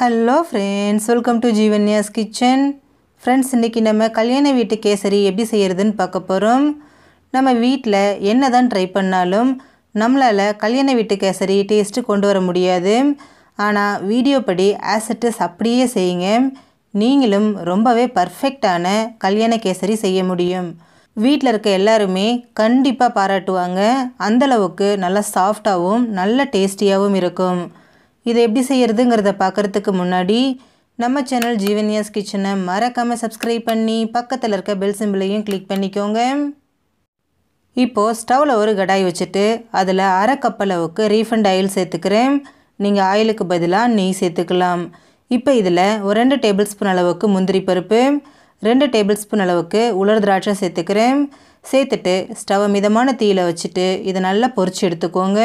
hello friends welcome to Jeevanya's kitchen friends இன்றைக்கி நம்ம கல்யாண வீட்டு கேசரி எப்படி செய்கிறதுன்னு பார்க்க போகிறோம் நம்ம வீட்டில் என்ன தான் ட்ரை பண்ணாலும் நம்மளால் கல்யாண வீட்டு கேசரி டேஸ்ட்டு கொண்டு வர முடியாது ஆனால் வீடியோ படி ஆசட்டிஸ் அப்படியே செய்யுங்க நீங்களும் ரொம்பவே பர்ஃபெக்டான கல்யாண கேசரி செய்ய முடியும் வீட்டில் இருக்க எல்லாருமே கண்டிப்பாக பாராட்டுவாங்க அந்தளவுக்கு நல்லா சாஃப்டாகவும் நல்ல டேஸ்டியாகவும் இருக்கும் இதை எப்படி செய்கிறதுங்கிறத பார்க்குறதுக்கு முன்னாடி நம்ம சேனல் ஜீவன்யாஸ் கிச்சனை மறக்காமல் சப்ஸ்கிரைப் பண்ணி பக்கத்தில் இருக்க பெல் சிம்பிளையும் கிளிக் பண்ணிக்கோங்க இப்போது ஸ்டவ்வில் ஒரு கடாய் வச்சுட்டு அதில் அரை கப் அளவுக்கு ரீஃபண்ட் ஆயில் சேர்த்துக்கிறேன் நீங்கள் ஆயிலுக்கு பதிலாக நெய் சேர்த்துக்கலாம் இப்போ இதில் ஒரு ரெண்டு டேபிள் ஸ்பூன் அளவுக்கு முந்திரி பருப்பு ரெண்டு டேபிள் ஸ்பூன் அளவுக்கு உலர் திராட்சை சேர்த்துக்கிறேன் சேர்த்துட்டு ஸ்டவ் மிதமான தீயில் வச்சுட்டு இதை நல்லா பொறிச்சு எடுத்துக்கோங்க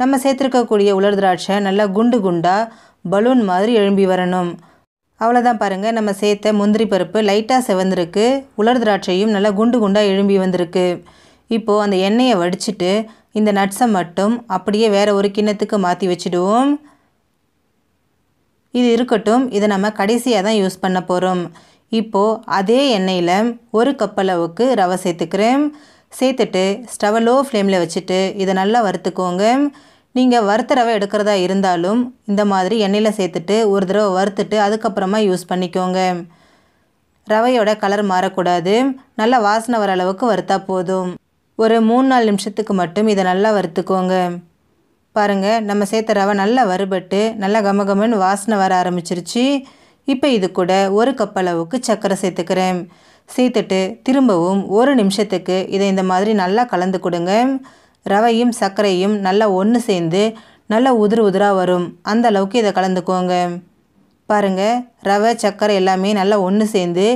நம்ம சேர்த்துருக்கக்கூடிய உலர் திராட்சை நல்லா குண்டு குண்டாக பலூன் மாதிரி எழும்பி வரணும் அவ்வளோதான் பாருங்கள் நம்ம சேர்த்த முந்திரி பருப்பு லைட்டாக செவந்திருக்கு உலர் திராட்சையும் நல்லா குண்டு குண்டாக எழும்பி வந்திருக்கு இப்போது அந்த எண்ணெயை வடிச்சிட்டு இந்த நட்ஸை மட்டும் அப்படியே வேறு ஒரு கிண்ணத்துக்கு மாற்றி வச்சுடுவோம் இது இருக்கட்டும் இதை நம்ம கடைசியாக தான் யூஸ் பண்ண போகிறோம் இப்போது அதே எண்ணெயில் ஒரு கப் அளவுக்கு ரவை சேர்த்துக்கிறேன் சேர்த்துட்டு ஸ்டவை லோ ஃப்ளேமில் வச்சுட்டு இதை நல்லா வறுத்துக்கோங்க நீங்கள் வறுத்த ரவை எடுக்கிறதா இருந்தாலும் இந்த மாதிரி எண்ணெயில் சேர்த்துட்டு ஒரு தடவை வறுத்துட்டு அதுக்கப்புறமா யூஸ் பண்ணிக்கோங்க ரவையோட கலர் மாறக்கூடாது நல்லா வாசனை வர அளவுக்கு வறுத்தா போதும் ஒரு மூணு நாலு நிமிஷத்துக்கு மட்டும் இதை நல்லா வறுத்துக்கோங்க பாருங்கள் நம்ம சேர்த்த ரவை நல்லா வறுபட்டு நல்லா கமகமன்னு வாசனை வர ஆரம்பிச்சிருச்சு இப்போ இது கூட ஒரு கப் அளவுக்கு சர்க்கரை சேர்த்துக்கிறேன் சேர்த்துட்டு திரும்பவும் ஒரு நிமிஷத்துக்கு இதை இந்த மாதிரி நல்லா கலந்து கொடுங்க ரவையும் சர்க்கரையும் நல்லா ஒன்று சேர்ந்து நல்லா உதிரு உதிராக வரும் அந்த அளவுக்கு இதை கலந்துக்கோங்க பாருங்கள் ரவை சர்க்கரை எல்லாமே நல்லா ஒன்று சேர்ந்து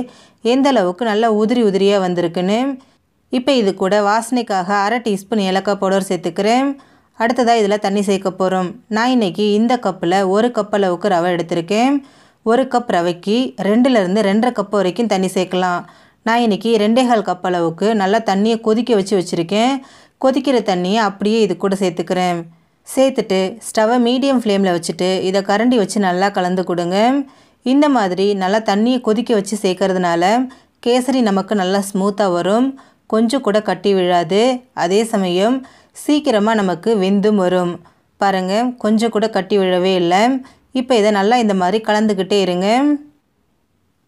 எந்த அளவுக்கு நல்லா உதிரி உதிரியாக வந்திருக்குன்னு இப்போ இது கூட வாசனைக்காக அரை டீஸ்பூன் ஏலக்காய் பவுடர் சேர்த்துக்கிறேன் அடுத்ததாக இதில் தண்ணி சேர்க்க போகிறோம் நான் இன்றைக்கி இந்த கப்பில் ஒரு கப் அளவுக்கு ரவை எடுத்திருக்கேன் ஒரு கப் ரவைக்கு ரெண்டுலேருந்து ரெண்டரை கப் வரைக்கும் தண்ணி சேர்க்கலாம் நான் இன்றைக்கி ரெண்டே கால் கப் அளவுக்கு நல்லா தண்ணியை கொதிக்க வச்சு வச்சுருக்கேன் கொதிக்கிற தண்ணியை அப்படியே இது கூட சேர்த்துக்கிறேன் சேர்த்துட்டு ஸ்டவ்வை மீடியம் ஃப்ளேமில் வச்சுட்டு இதை கரண்டி வச்சு நல்லா கலந்து கொடுங்க இந்த மாதிரி நல்லா தண்ணியை கொதிக்க வச்சு சேர்க்கறதுனால கேசரி நமக்கு நல்லா ஸ்மூத்தாக வரும் கொஞ்சம் கூட கட்டி விழாது அதே சமயம் சீக்கிரமாக நமக்கு வெந்தும் வரும் பாருங்கள் கொஞ்சம் கூட கட்டி விழவே இல்லை இப்போ இதை நல்லா இந்த மாதிரி கலந்துக்கிட்டே இருங்க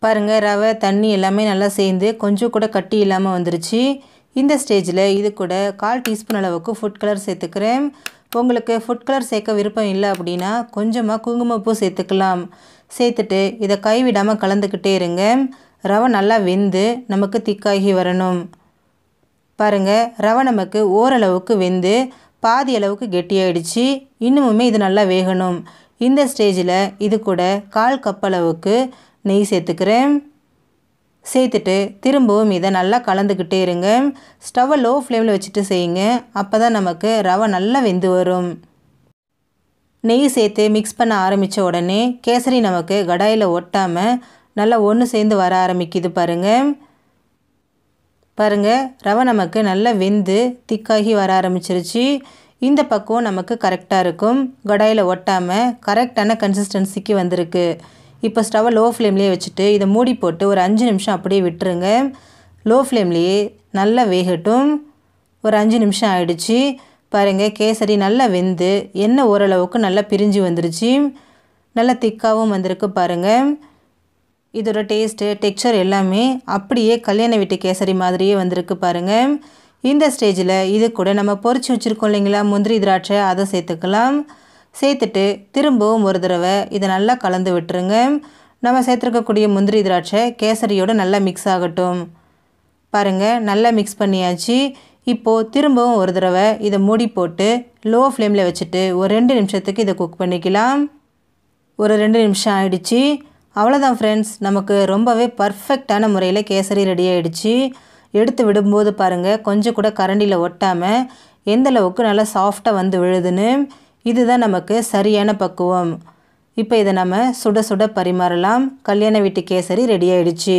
பாருங்கள் ரவை தண்ணி எல்லாமே நல்லா சேர்ந்து கொஞ்சம் கூட கட்டி இல்லாமல் வந்துருச்சு இந்த ஸ்டேஜில் இது கூட கால் டீஸ்பூன் அளவுக்கு ஃபுட் கலர் சேர்த்துக்கிறேன் உங்களுக்கு ஃபுட் கலர் சேர்க்க விருப்பம் இல்லை அப்படின்னா கொஞ்சமாக குங்குமப்பூ சேர்த்துக்கலாம் சேர்த்துட்டு இதை கைவிடாமல் கலந்துக்கிட்டே இருங்க ரவை நல்லா வெந்து நமக்கு திக்காகி வரணும் பாருங்கள் ரவை நமக்கு ஓரளவுக்கு வெந்து பாதி அளவுக்கு கெட்டியாயிடுச்சு இன்னுமுமே இது நல்லா வேகணும் இந்த ஸ்டேஜில் இது கூட கால் கப்பளவுக்கு நெய் சேர்த்துக்கிறேன் சேர்த்துட்டு திரும்பவும் இதை நல்லா கலந்துக்கிட்டே இருங்க ஸ்டவ்வை லோ ஃப்ளேமில் வச்சுட்டு செய்யுங்க அப்போ தான் நமக்கு ரவை நல்லா வெந்து வரும் நெய் சேர்த்து மிக்ஸ் பண்ண ஆரம்பித்த உடனே கேசரி நமக்கு கடாயில் ஒட்டாமல் நல்லா ஒன்று சேர்ந்து வர ஆரம்பிக்குது பாருங்கள் பாருங்கள் ரவை நமக்கு நல்லா வெந்து திக்காகி வர ஆரம்பிச்சிருச்சு இந்த பக்குவம் நமக்கு கரெக்டாக இருக்கும் கடாயில் ஒட்டாமல் கரெக்டான கன்சிஸ்டன்சிக்கு வந்திருக்கு இப்போ ஸ்டவ்வை லோ ஃப்ளேம்லேயே வச்சுட்டு இதை மூடி போட்டு ஒரு அஞ்சு நிமிஷம் அப்படியே விட்டுருங்க லோ ஃப்ளேம்லேயே நல்லா வேகட்டும் ஒரு அஞ்சு நிமிஷம் ஆகிடுச்சு பாருங்கள் கேசரி நல்லா வெந்து எண்ணெய் ஓரளவுக்கு நல்லா பிரிஞ்சு வந்துருச்சு நல்லா திக்காகவும் வந்திருக்கு பாருங்கள் இதோட டேஸ்ட்டு டெக்ஸ்சர் எல்லாமே அப்படியே கல்யாண வீட்டு கேசரி மாதிரியே வந்திருக்கு பாருங்கள் இந்த ஸ்டேஜில் இது கூட நம்ம பொறிச்சு வச்சுருக்கோம் இல்லைங்களா முந்திரி திராட்சை அதை சேர்த்துக்கலாம் சேர்த்துட்டு திரும்பவும் ஒரு தடவை இதை நல்லா கலந்து விட்டுருங்க நம்ம சேர்த்துருக்கக்கூடிய முந்திரி திராட்சை கேசரியோடு நல்லா மிக்ஸ் ஆகட்டும் பாருங்கள் நல்லா மிக்ஸ் பண்ணியாச்சு இப்போது திரும்பவும் ஒரு தடவை இதை மூடி போட்டு லோ ஃப்ளேமில் வச்சுட்டு ஒரு ரெண்டு நிமிஷத்துக்கு இதை குக் பண்ணிக்கலாம் ஒரு ரெண்டு நிமிஷம் ஆகிடுச்சு அவ்வளோதான் ஃப்ரெண்ட்ஸ் நமக்கு ரொம்பவே பர்ஃபெக்டான முறையில் கேசரி ரெடி ஆகிடுச்சு எடுத்து விடும்போது பாருங்கள் கொஞ்சம் கூட கரண்டியில் ஒட்டாமல் எந்தளவுக்கு நல்லா சாஃப்டாக வந்து விழுதுன்னு இதுதான் நமக்கு சரியான பக்குவம் இப்போ இதை நம்ம சுட சுட பரிமாறலாம் கல்யாண வீட்டு கேசரி ரெடி ஆகிடுச்சு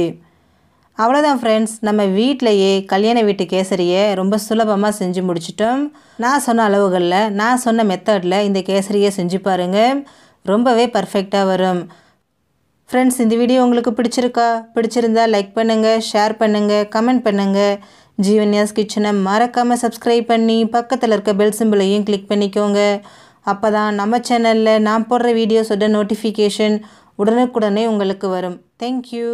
அவ்வளோதான் ஃப்ரெண்ட்ஸ் நம்ம வீட்டிலையே கல்யாண வீட்டு கேசரியை ரொம்ப சுலபமாக செஞ்சு முடிச்சிட்டோம் நான் சொன்ன அளவுகளில் நான் சொன்ன மெத்தடில் இந்த கேசரியை செஞ்சு பாருங்கள் ரொம்பவே பர்ஃபெக்டாக வரும் ஃப்ரெண்ட்ஸ் இந்த வீடியோ உங்களுக்கு பிடிச்சிருக்கா பிடிச்சிருந்தா லைக் பண்ணுங்கள் ஷேர் பண்ணுங்கள் கமெண்ட் பண்ணுங்கள் ஜீவன்யாஸ் கிச்சனை மறக்காமல் சப்ஸ்கிரைப் பண்ணி பக்கத்தில் இருக்க பெல் சிம்பிளையும் கிளிக் பண்ணிக்கோங்க அப்போ தான் நம்ம சேனலில் நான் போடுற வீடியோஸோட நோட்டிஃபிகேஷன் உடனுக்குடனே உங்களுக்கு வரும் தேங்க்யூ